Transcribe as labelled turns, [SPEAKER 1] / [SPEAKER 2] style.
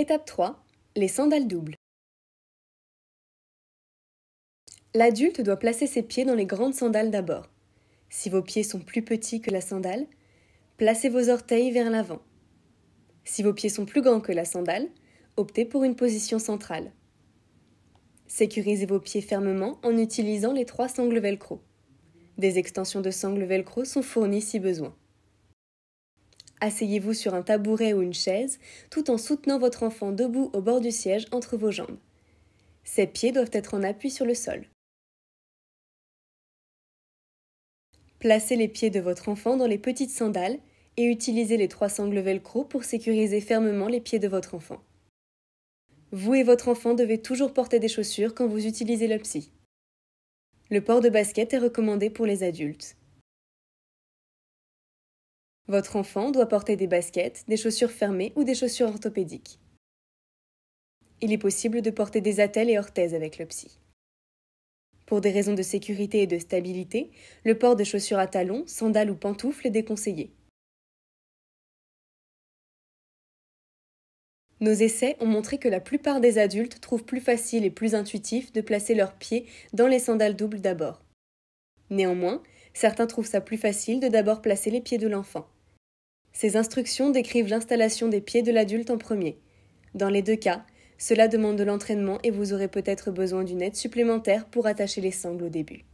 [SPEAKER 1] Étape 3. Les sandales doubles. L'adulte doit placer ses pieds dans les grandes sandales d'abord. Si vos pieds sont plus petits que la sandale, placez vos orteils vers l'avant. Si vos pieds sont plus grands que la sandale, optez pour une position centrale. Sécurisez vos pieds fermement en utilisant les trois sangles velcro. Des extensions de sangles velcro sont fournies si besoin. Asseyez-vous sur un tabouret ou une chaise, tout en soutenant votre enfant debout au bord du siège entre vos jambes. Ses pieds doivent être en appui sur le sol. Placez les pieds de votre enfant dans les petites sandales et utilisez les trois sangles velcro pour sécuriser fermement les pieds de votre enfant. Vous et votre enfant devez toujours porter des chaussures quand vous utilisez le psy. Le port de basket est recommandé pour les adultes. Votre enfant doit porter des baskets, des chaussures fermées ou des chaussures orthopédiques. Il est possible de porter des attelles et orthèses avec le psy. Pour des raisons de sécurité et de stabilité, le port de chaussures à talons, sandales ou pantoufles est déconseillé. Nos essais ont montré que la plupart des adultes trouvent plus facile et plus intuitif de placer leurs pieds dans les sandales doubles d'abord. Néanmoins, certains trouvent ça plus facile de d'abord placer les pieds de l'enfant. Ces instructions décrivent l'installation des pieds de l'adulte en premier. Dans les deux cas, cela demande de l'entraînement et vous aurez peut-être besoin d'une aide supplémentaire pour attacher les sangles au début.